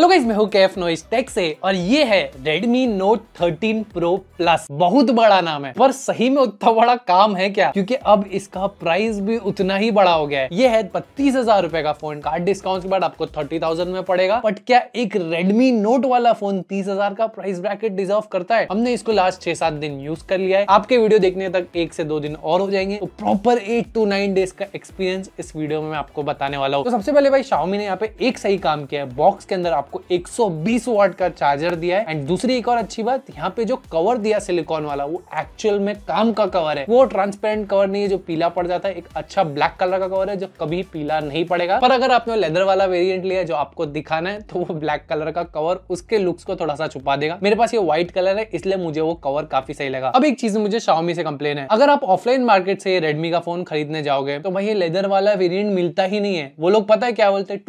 hello guys मैं हूं केफ noise take से और ये है Redmi note thirteen pro plus बहुत बड़ा नाम है पर सही में उतना बड़ा काम है क्या क्योंकि अब इसका प्राइस भी उतना ही बड़ा हो गया है ये है बत्तीस हजार रुपए का फोन कार्ड डिस्काउंट के बाद आपको थर्टी थाउजेंड में पड़ेगा बट क्या एक रेडमी नोट वाला फोन तीस का प्राइस ब्रैकेट डिजर्व करता है हमने इसको लास्ट छह सात दिन यूज कर लिया है आपके वीडियो देखने तक एक से दो दिन और हो जाएंगे तो proper eight to nine days का एक्सपीरियंस इस वीडियो में आपको बताने वाला हूँ तो सबसे पहले भाई शाओमी ने यहाँ पे एक सही काम किया है बॉक्स के अंदर आप आपको 120 वाट का चार्जर दिया है एंड दूसरी एक और अच्छी बात यहाँ पे जो कवर दिया सिलिकॉन वाला वो एक्चुअल में काम का कवर है वो ट्रांसपेरेंट कवर नहीं है जो पीला पड़ जाता है एक अच्छा ब्लैक कलर का कवर है जो कभी पीला नहीं पड़ेगा पर अगर आपने लेदर वाला वेरियंट लिया जो आपको दिखाना है तो वो ब्लैक कलर का कवर उसके लुक्स को थोड़ा सा छुपा देगा मेरे पास ये व्हाइट कलर है इसलिए मुझे वो कवर काफी सही लगा अब एक चीज मुझे शाओमी से कंप्लेन है अगर आप ऑफलाइन मार्केट से रेडमी का फोन खरीदने जाओगे तो भाई ये लेदर वाला वेरियंट मिलता ही नहीं है वो लोग पता है क्या बोलते हैं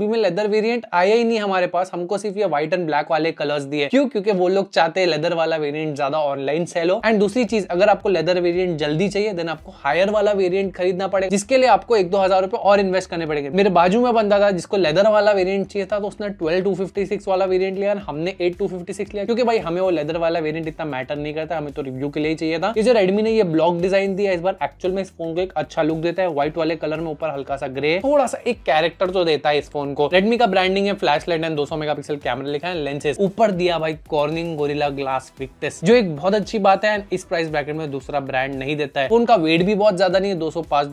टू में लेदर वेरियंट आया ही नहीं नहीं हमारे पास हमको सिर्फ ये व्हाइट एंड ब्लैक वाले कलर्स दिए क्यों क्योंकि वो लोग चाहते हैं लेदर वाला वेरियंट ज्यादा ऑनलाइन सेल हो एंड दूसरी चीज अगर आपको लेदर वेरियंट जल्दी चाहिए देन आपको हायर वाला वेरियंट खरीदना पड़ेगा जिसके लिए आपको एक दो हजार रुपए और इन्वेस्ट करने पड़ेंगे मेरे बाजू में बंदा था जिसको लेदर वाला वेरियंट चाहिए था तो उसने ट्वेल्व टू फिफ्टी सिक्स वाला वेरियंट लिया हमने एट टू फिफ्टी सिक्स लिया क्योंकि भाई हमें वो लेदर वाला वेरियंट इतना मैटर नहीं करता हमें तो रिव्यू के लिए ही चाहिए था ये जो रेडमी ने ये ब्लॉक डिजाइन दिया इस बार एक्चुअल में इस फोन को एक अच्छा लुक देता है व्हाइट वाले कलर में ऊपर हल्का सा ग्रे थोड़ा सा एक कैरेक्टर तो देता है इस फोन को रेडमी का ब्रांडिंग है flash flash light and 200 megapixel camera लिखा है लेंसेज ऊपर दिया भाई कॉर्निंग गोरिला ग्लास विक्टेस जो एक बहुत अच्छी बात है इस प्राइस ब्रैकेट में दूसरा ब्रांड नहीं देता है उनका वेट भी बहुत ज्यादा नहीं है दो सौ पांच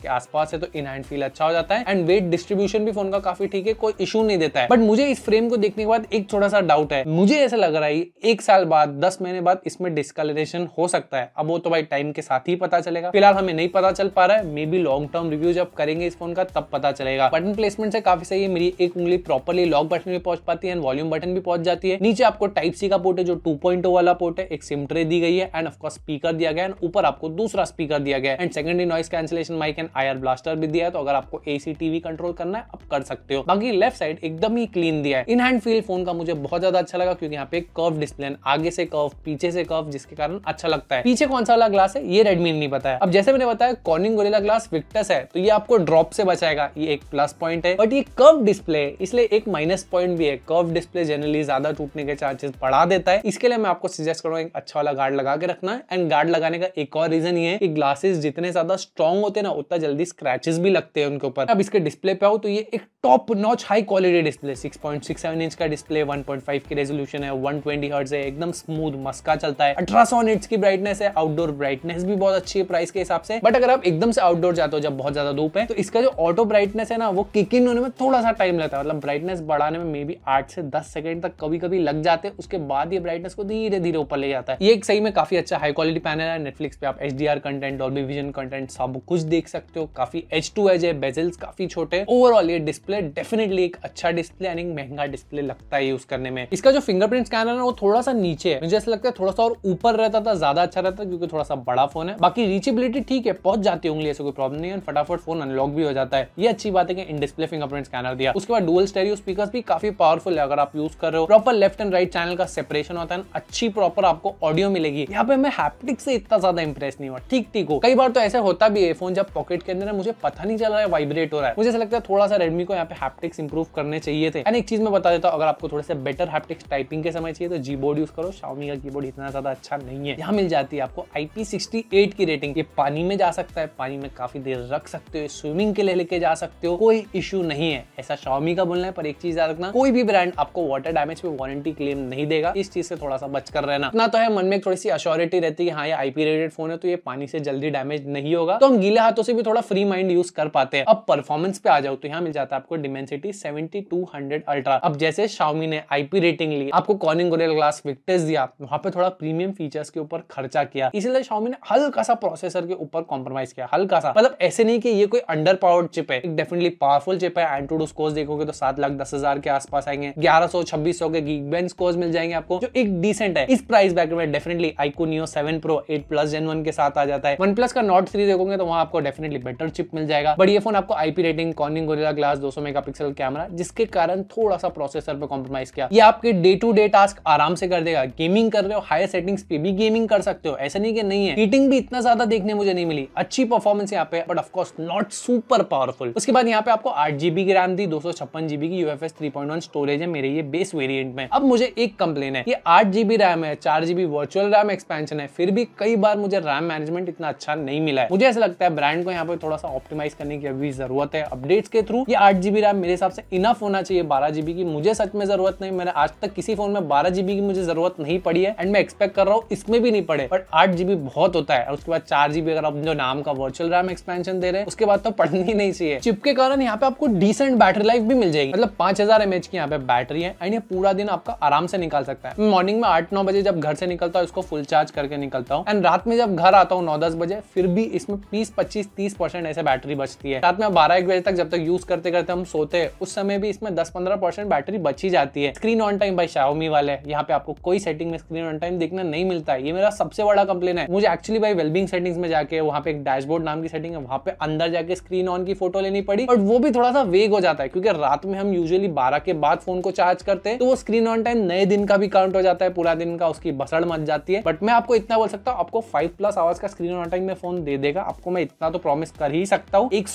के आसपास है तो इन हैंड फील अच्छा हो जाता है एंड वेट डिस्ट्रीब्यूशन भी फोन का काफी ठीक है कोई इशू नहीं देता है बट मुझे इस फ्रेम को देखने के बाद एक थोड़ा सा डाउट है मुझे ऐसा लग रहा है एक साल बाद दस महीने बाद इसमें डिस्कलरेशन हो सकता है अब वो तो भाई टाइम के साथ ही पता चलेगा फिलहाल हमें नहीं पता चल पा रहा है maybe long term review जब करेंगे इस फोन का तब पता चलेगा बटन प्लेसमेंट से काफी सही है मेरी एक उंगली प्रॉपरली लॉक बटन भी पहुंच पाती है एंड वॉल्यूम बटन भी पहुंच जाती है नीचे आपको टाइप सी का पोर्ट है जो टू oh वाला पोर्ट है एक सिम ट्रे दी गई है एंड ऑफकोर्स स्पीकर दिया गया एंड ऊपर आपको दूसरा स्पीकर दिया गया and secondary noise cancellation mic and IR blaster भी दिया है तो अगर आपको एसी टीवी कंट्रोल करना है आप कर सकते हो बाकी लेफ्ट साइड एकदम ही क्लीन दिया है इन हैंड फील फोन का मुझे बहुत ज्यादा अच्छा लगा क्योंकि यहाँ पे कर्व डिस्प्ले आगे से कर्व पीछे से कर्व जिसके कारण अच्छा लगता है पीछे कौन सा वाला ग्लास है ये रेडमी ने नहीं बताया अब जैसे मैंने बताया कॉर्निंग गोरेला ग्लास विक्टस है तो ये आपको ड्रॉप से बचाएगा ये एक प्लस पॉइंट है बट ये कर्व डिस्प्ले इसलिए एक माइनस पॉइंट भी है कर्व डिस्प्ले जनरली ज्यादा टूटने के चांसेस बढ़ा देता है इसके लिए मैं आपको सजेस्ट करूंगा एक अच्छा वाला गार्ड लगा के रखना है एंड गार्ड लगाने का एक और रीजन ये है कि ग्लासेस जितने ज्यादा स्ट्रॉन्ग होते हैं ना उतना जल्दी स्क्रेचेस भी लगते हैं उनके ऊपर अब इसके डिस्प्ले पे आओ तो ये एक top notch high quality display 6.67 inch का डिस्प्ले 1.5 की रेजोल्यूशन है 120 हर्ट्ज है एकदम स्मूथ मस्का चलता है अठारह सौ की ब्राइटनेस है आउटडोर ब्राइटनेस भी बहुत अच्छी है प्राइस के हिसाब से बट अगर आप एकदम से आउटडोर जाते हो जब बहुत ज्यादा धूप है तो इसका जो ऑटो ब्राइटनेस है ना वो किक इन होने में थोड़ा सा टाइम लगता है मतलब ब्राइटनेस बढ़ाने में मे बी आठ से दस सेकेंड तक कभी कभी लग जाते हैं उसके बाद ये ब्राइटनेस को धीरे धीरे ऊपर ले जाता है ये एक सही में काफी अच्छा हाई क्वालिटी पैनल है नेटफ्लिक्स पे आप H D R content Dolby vision content सब कुछ देख सकते हो काफी एच टू एज है बेजल्स काफी छोटे ओवरऑल ये डिस्प्ले डेफिनेटली एक अच्छा डिस्प्ले यानी महंगा डिस्प्ले लगता है यूज करने में इसका जो फिंगरप्रिंट स्कैनर है वो थोड़ा सा नीचे है मुझे ऐसा लगता है थोड़ा सा और ऊपर रहता था ज्यादा अच्छा रहता क्योंकि थोड़ा सा बड़ा फोन है बाकी रीचेबिलिटी ठीक है पहुंच जाती है उंगली ऐसे कोई प्रॉब्लम नहीं है फटाफट फोन अनलॉक भी हो जाता है ये अच्छी बात है कि इन डिस्प्ले फिंगरप्रिंट स्कैनर दिया उसके बाद डुअल स्टेज स्टेरियो speakers भी काफी पावरफुल है अगर आप यूज कर रहे हो proper left and right channel का सेपरेशन होता है अच्छी प्रॉपर आपको ऑडियो मिलेगी यहाँ पे मैं हैप्टिक से इतना ज्यादा इंप्रेस नहीं हुआ ठीक ठीक हो कई बार तो ऐसे होता भी है फोन जब पॉकेट के अंदर मुझे पता नहीं चल रहा है वाइब्रेट हो रहा है मुझे ऐसा लगता है थोड़ा सा रेडमी को यहाँ पे हैप्टिक्स इंप्रूव करने चाहिए थे एंड एक चीज मैं बता देता हूँ अगर आपको थोड़े से बेटर हैप्टिक्स टाइपिंग के समय चाहिए तो जी बोर्ड यूज करो शाउमी का की इतना ज्यादा अच्छा नहीं है यहाँ मिल जाती है आपको आईपी की रेटिंग ये पानी में जा सकता है पानी में काफी देर रख सकते हो स्विमिंग के लिए लेके जा सकते हो कोई इश्यू नहीं है ऐसा शॉमी का बोलना है है पर एक चीज याद रखना कोई भी ब्रांड आपको वाटर डैमेज पे वारंटी क्लेम नहीं देगा इस चीज से थोड़ा सा बच कर रहना इतना तो है मन में थोड़ी सी अश्योरिटी रहती है हाँ ये आईपी रेटेड फोन है तो ये पानी से जल्दी डैमेज नहीं होगा तो हम गीले हाथों से भी थोड़ा फ्री माइंड यूज कर पाते हैं अब परफॉर्मेंस पे आ जाओ तो यहाँ मिल जाता है आपको Dimensity seventy two hundred ultra अब जैसे शाउमी ने आईपी रेटिंग ली आपको कॉर्निंग गोरेल ग्लास विक्टर्स दिया वहां पे थोड़ा प्रीमियम फीचर्स के ऊपर खर्चा किया इसलिए शाउमी ने हल्का सा प्रोसेसर के ऊपर कॉम्प्रोमाइज किया हल्का सा मतलब ऐसे नहीं कि ये कोई अंडर पावर्ड चिप है डेफिनेटली पावरफुल चिप है एंड्रोड स्कोर देखोगे तो सात लाख दस हजार के आसपास आएंगे ग्यारह सौ छब्बीस सौ के गीक बेंच कोर्स मिल जाएंगे आपको जो एक डिसेंट है इस प्राइस बैक में definitely iQOO Neo seven pro eight plus gen one के साथ आ जाता है वन प्लस का नॉट थ्री देखोगे तो वहाँ आपको डेफिनेटली बेटर चिप मिल जाएगा बट ये फोन आपको IP rating Corning Gorilla glass दो सौ मेगापिक्सल कैमरा जिसके कारण थोड़ा सा प्रोसेसर पर कॉम्प्रोमाइज किया ये आपके डे टू डे टास्क आराम से कर देगा गेमिंग कर रहे हो हाई सेटिंग्स पे भी गेमिंग कर सकते हो ऐसा नहीं कि नहीं है हीटिंग भी इतना ज्यादा देखने मुझे नहीं मिली अच्छी परफॉर्मेंस यहाँ पे but of course not super powerful उसके बाद यहाँ पे आपको आठ जीबी की रैम दी दो सौ छप्पन जीबी की U F S three point one storage है मेरे ये बेस वेरियंट में अब मुझे एक कंप्लेन है ये आठ जीबी रैम है चार जीबी वर्चुअल रैम एक्सपेंशन है फिर भी कई बार मुझे रैम मैनेजमेंट इतना अच्छा नहीं मिला है मुझे ऐसा लगता है ब्रांड को यहाँ पे थोड़ा सा ऑप्टिमाइज करने की अभी जरूरत है अपडेट्स के थ्रू ये आठ जीबी रैम मेरे हिसाब से इनफ होना चाहिए बारह जीबी की मुझे सच में जरूरत नहीं मैंने आज तक किसी फोन में बारह जीबी की मुझे जरूरत नहीं पड़ी है एंड मैं एक्सपेक्ट कर रहा हूँ इसमें भी नहीं पड़े बट आठ जीबी बहुत होता है उसके बाद चार जीबी अगर आप जो नाम का वर्चुअल रैम एक्सपेंशन दे रहे हैं उसके बाद तो पढ़नी नहीं चाहिए चिप के कारण यहाँ पे आपको डिसेंट बैटरी लाइफ भी मिल जाएगी मतलब पांच हजार एमएच की यहाँ पे बैटरी है एंड ये पूरा दिन आपका आराम से निकाल सकता है मॉर्निंग में आठ नौ बजे जब घर से निकलता हूँ इसको फुल चार्ज करके निकलता हूँ एंड रात में जब घर आता हूँ नौ दस बजे फिर भी इसमें बीस पच्चीस तीस परसेंट ऐसे बैटरी बचती है रात में बारह एक बजे तक जब तक यूज करते करते हम सोते हैं उस समय भी इसमें दस पंद्रह परसेंट बैटरी बची जाती है screen on time by Xiaomi वाले यहाँ पे आपको कोई सेटिंग में स्क्रीन ऑन टाइम देखना नहीं मिलता है ये मेरा सबसे बड़ा कंप्लेन है मुझे एक्चुअली भाई वेलबिंग सेटिंग्स में जाके वहाँ पे एक डैशबोर्ड नाम की सेटिंग है वहाँ पे अंदर जाके स्क्रीन ऑन की फोटो लेनी पड़ी और वो भी थोड़ा सा वेग हो जाता है क्योंकि रात में हम यूजुअली 12 के बाद फोन को चार्ज करते हैं तो वो स्क्रीन ऑन टाइम नए दिन का भी काउंट हो जाता है पूरा दिन का उसकी बसड़ मच जाती है बट मैं आपको इतना बोल सकता हूँ आपको फाइव प्लस आवर्स का स्क्रीन ऑन टाइम में फोन दे देगा आपको मैं इतना तो प्रॉमिस कर ही सकता हूँ एक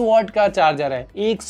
वाट का चार्जर है एक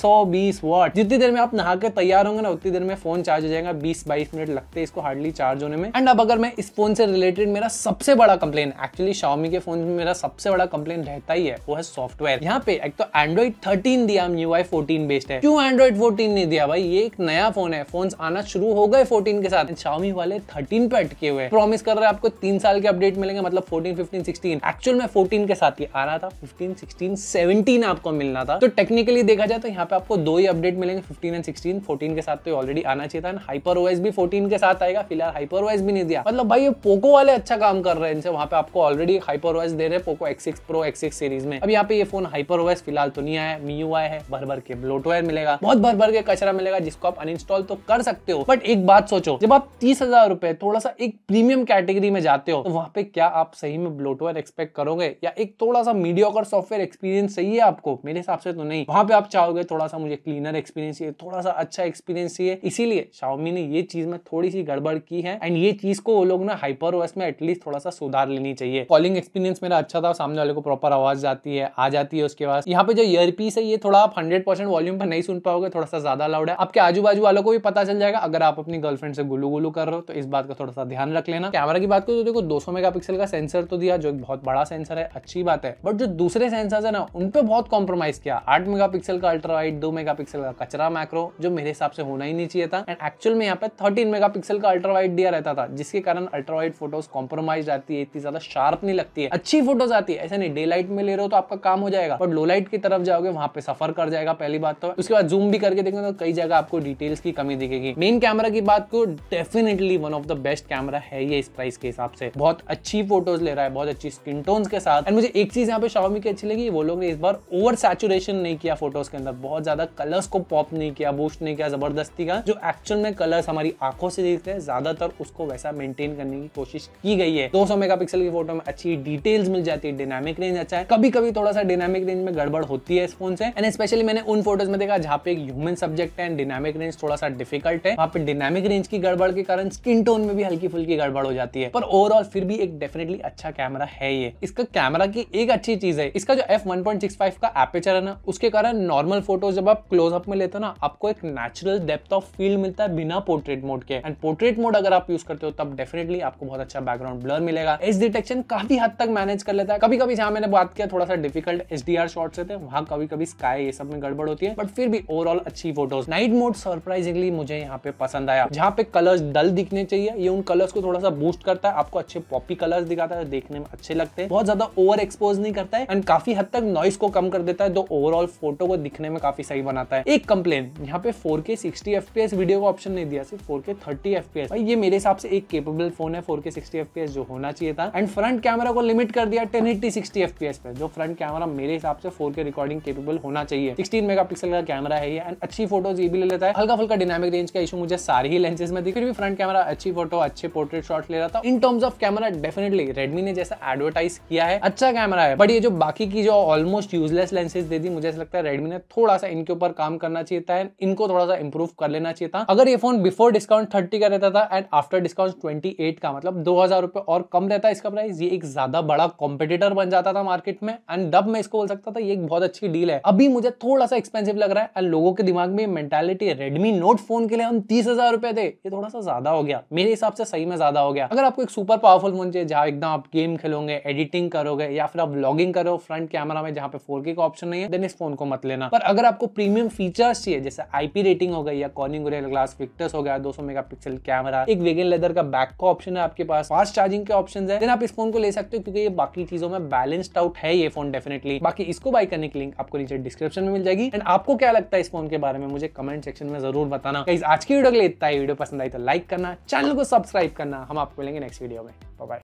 वाट जितनी देर में आप नहा के तैयार होंगे ना उतनी देर में फोन चार्ज हो जाएगा बीस बाईस मिनट लगते हैं इसको हार्डली चार्ज होने में एंड अब अगर मैं इस फोन से रिलेटेड मेरा सबसे बड़ा कंप्लेन एक्चुअली शाओमी के फोन में मेरा सबसे बड़ा कंप्लेन रहता ही है वो है सॉफ्टवेयर यहाँ पे एक तो एंड्रॉइड थर्टीन दिया न्यू आई फोर्टीन बेस्ड है क्यों एंड्रॉइड फोर्टीन नहीं दिया भाई ये एक नया फोन है फोन आना शुरू हो गए फोर्टीन के साथ शाओमी वाले थर्टीन पे अटके हुए प्रॉमिस कर रहे आपको तीन साल के अपडेट मिलेंगे मतलब फोर्टीन फिफ्टीन सिक्सटीन एक्चुअल में फोर्टीन के साथ ही आ रहा था फिफ्टीन सिक्सटीन सेवनटीन आपको मिलना था तो टेक्निकली देखा जाए तो यहाँ पे आपको दो ही अपडेट मिलेंगे फिफ्टीन एंड सिक्सटीन फोर्टीन के साथ तो ऑलरेडी आना चाहिए था हाइपर वाइज भी फोर्टीन के साथ आएगा फिलहाल हाइपर वाइज भी नहीं दिया मतलब भाई ये पोको वाले अच्छा काम कर रहे हैं इनसे वहाँ पे आपको ऑलरेडी हाइपर वाइज दे रहे हैं Poco X pro X series में अब यहाँ पे ये फोन हाइपर वाइज फिलहाल तो नहीं आया मी आया है भर भर के ब्लोटवेयर मिलेगा बहुत भर भर के कचरा मिलेगा जिसको आप अनइंस्टॉल तो कर सकते हो बट एक बात सोचो जब आप तीस हजार रुपए थोड़ा सा एक प्रीमियम कैटेगरी में जाते हो तो वहां पे क्या आप सही में ब्लोटवेयर एक्सपेक्ट करोगे या एक थोड़ा सा मीडियोकर सॉफ्टवेयर एक्सपीरियंस चाहिए आपको मेरे हिसाब से तो नहीं वहां पे आप चाहोगे थोड़ा सा मुझे क्लीनर एक्सपीरियंस चाहिए थोड़ा सा अच्छा एक्सपीरियंस चाहिए इसीलिए शाओमी ने ये चीज में थोड़ी सी गड़बड़ की है एंड ये चीज को वो लोग ना हाइपर ओएस में एटलीस्ट थोड़ा सा सुधार लेनी चाहिए कॉलिंग एक्सपीरियंस मेरा अच्छा था सामने वाले को प्रॉपर आवाज जाती है आ जाती है उसके बाद यहाँ पे जो ईयरपीस है ये थोड़ा आप हंड्रेड परसेंट वॉल्यूम पर नहीं सुन पाओगे थोड़ा थोड़ा सा ज्यादा लाउड है आपके आजू बाजू वालों को भी पता चल जाएगा अगर आप अपनी गर्लफ्रेंड से गुलू गुलू कर रहे हो तो इस बात का थोड़ा सा ध्यान रख लेना कैमरा की बात करो तो देखो 200 मेगापिक्सल का सेंसर तो दिया जो एक बहुत बड़ा सेंसर है अच्छी बात है बट जो दूसरे सेंसर है ना उन पर बहुत कॉम्प्रोमाइज किया आठ मेगा का अल्ट्रा वाइट दो मेगा का कचरा मैक्रो जो मेरे हिसाब से होना ही नहीं चाहिए था एंड एक्चुअल में यहाँ पे थर्टीन मेगा का अल्ट्रा वाइट दिया रहता था जिसके कारण अल्ट्रा वाइट फोटोज कॉम्प्रोमाइज आती है इतनी ज्यादा शार्प नहीं लगती है अच्छी फोटोज आती है ऐसे नहीं डे लाइट में ले रहे हो तो आपका काम हो जाएगा बट लो लाइट की तरफ जाओगे वहां पे सफर कर जाएगा पहली बात तो उसके बाद जूम भी कर करके देखेंगे तो कई जगह आपको डिटेल्स की कमी दिखेगी मेन कैमरा की बात को definitely one of the best camera है ये इस प्राइस के हिसाब से बहुत अच्छी फोटोज ले रहा है बहुत अच्छी स्किन टोन्स के साथ एंड मुझे एक चीज यहाँ पे शॉमी की अच्छी लगी वो लोग ने इस बार ओवर सैचुरेशन नहीं किया फोटोज के अंदर बहुत ज्यादा कलर्स को पॉप नहीं किया बूस्ट नहीं किया जबरदस्ती का जो एक्चुअल में कलर्स हमारी आंखों से दिखते हैं ज्यादातर उसको वैसा मेंटेन करने की कोशिश की गई है 200 मेगापिक्सल की फोटो में अच्छी डिटेल्स मिल जाती है डायनामिक रेंज अच्छा है कभी कभी थोड़ा सा डायनामिक रेंज में गड़बड़ होती है इस फोन से एंड स्पेशली मैंने उन फोटोज में देखा जहाँ पे एक ह्यूमन सब्जेक्ट है डिनामिक रेंज थोड़ा सा डिफिकल्ट है वहाँ पे डिनामिक रेंज की गड़बड़ के कारण स्किन टोन में भी हल्की फुल्की गड़बड़ हो जाती है पर ओवरऑल फिर भी एक डेफिनेटली अच्छा कैमरा है ये इसका कैमरा की एक अच्छी चीज है इसका जो एफ का एपेचर है ना उसके कारण नॉर्मल फोटो जब आप क्लोजअप में लेते हो ना आपको एक नेचुरल डेप्थ ऑफ फील्ड मिलता है बिना पोर्ट्रेट मोड के एंड पोर्ट्रेट मोड अगर आप यूज करते हो तब डेफिनेटली आपको बहुत अच्छा बैकग्राउंड ब्लर मिलेगा एज डिटेक्शन काफी हद तक मैनेज कर लेता है कभी कभी जहां मैंने बात किया थोड़ा सा difficult H D R shots थे वहां कभी कभी स्काई ये सब में गड़बड़ होती है बट फिर भी ओवरऑल अच्छी फोटोज नाइट मोड सरप्राइजिंगली मुझे यहाँ पे पसंद आया जहाँ पे कलर्स डल दिखने चाहिए ये उन कलर्स को थोड़ा सा बूस्ट करता है आपको अच्छे पॉपी कलर्स दिखाता है देखने में अच्छे लगते हैं बहुत ज्यादा ओवर एक्सपोज नहीं करता है एंड काफी हद तक नॉइस को कम कर देता है जो ओवरऑल फोटो को दिखने में काफी सही बनाता है एक कंप्लेन यहाँ पे फोर के सिक्सटी वीडियो को ऑप्शन नहीं दिया सिर्फ फोर के थर्टी ये मेरे हिसाब से एक केपेबल फोन है फोर के सिक्सटी जो होना चाहिए था एंड फ्रंट कैमरा को लिमिट कर दिया टेन एट्टी सिक्सटी जो फ्रंट कैमरा मेरे हिसाब से फोर के रिकॉर्डिंग केपेबल होना चाहिए सिक्सटीन मेगा का कैमरा है एंड अच्छी फोटोज ये भी ले लेता है हल्का फुल्का डिनामिक रेंज का इशू मुझे सारी ही लेंसेज में दिख फिर भी फ्रंट कैमरा अच्छी फोटो अच्छे पोर्ट्रेट शॉट ले रहा था in terms of camera definitely Redmi ने जैसा एडवर्टाइज किया है अच्छा कैमरा है बट ये जो बाकी की जो ऑलमोस्ट यूजलेस लेंसेज दे दी मुझे ऐसा लगता है रेडमी ने थोड़ा सा इनके ऊपर काम करना चाहिए था इनको थोड़ा सा इंप्रूव कर लेना चाहिए था अगर ये फोन बिफोर डिस्काउंट थर्टी का रहता था एंड आफ्टर डिस्काउंट ट्वेंटी का मतलब दो हजार और कम रहता है इसका प्राइस ये एक ज्यादा बड़ा कॉम्पिटिटर बन जाता था मार्केट में एंड दब मैं इसको बोल सकता था ये एक बहुत अच्छी डील है अभी मुझे थोड़ा सा एक्सपेंसिव लग रहा है एंड लोगों के के दिमाग में मेंटालिटी है रेडमी नोट फोन के लिए हम तीस हजार रुपए थे ये थोड़ा सा ज्यादा हो गया मेरे हिसाब से सही में ज्यादा हो गया अगर आपको एक सुपर पावरफुल फोन चाहिए जहां एकदम आप गेम खेलोगे एडिटिंग करोगे या फिर आप ब्लॉगिंग करो फ्रंट कैमरा में जहां पे फोर का ऑप्शन नहीं है देन इस फोन को मत लेना पर अगर आपको प्रीमियम फीचर्स चाहिए जैसे आईपी रेटिंग हो गई या कॉर्निंग ग्लास फिक्टर्स हो गया दो मेगापिक्सल कैमरा एक वेगन लेदर का बैक का ऑप्शन है आपके पास फास्ट चार्जिंग के ऑप्शन है देन आप इस फोन को ले सकते हो क्योंकि ये बाकी चीजों में बैलेंस्ड आउट है ये फोन डेफिनेटली बाकी इसको बाय करने की लिंक आपको नीचे डिस्क्रिप्शन में मिल जाएगी एंड आपको क्या लगता है इस फोन के बारे में मुझे कमेंट सेक्शन में जरूर बताना आज की वीडियो के लिए इतना ही वीडियो पसंद आई तो लाइक करना चैनल को सब्सक्राइब करना हम आपको मिलेंगे नेक्स्ट वीडियो में बाय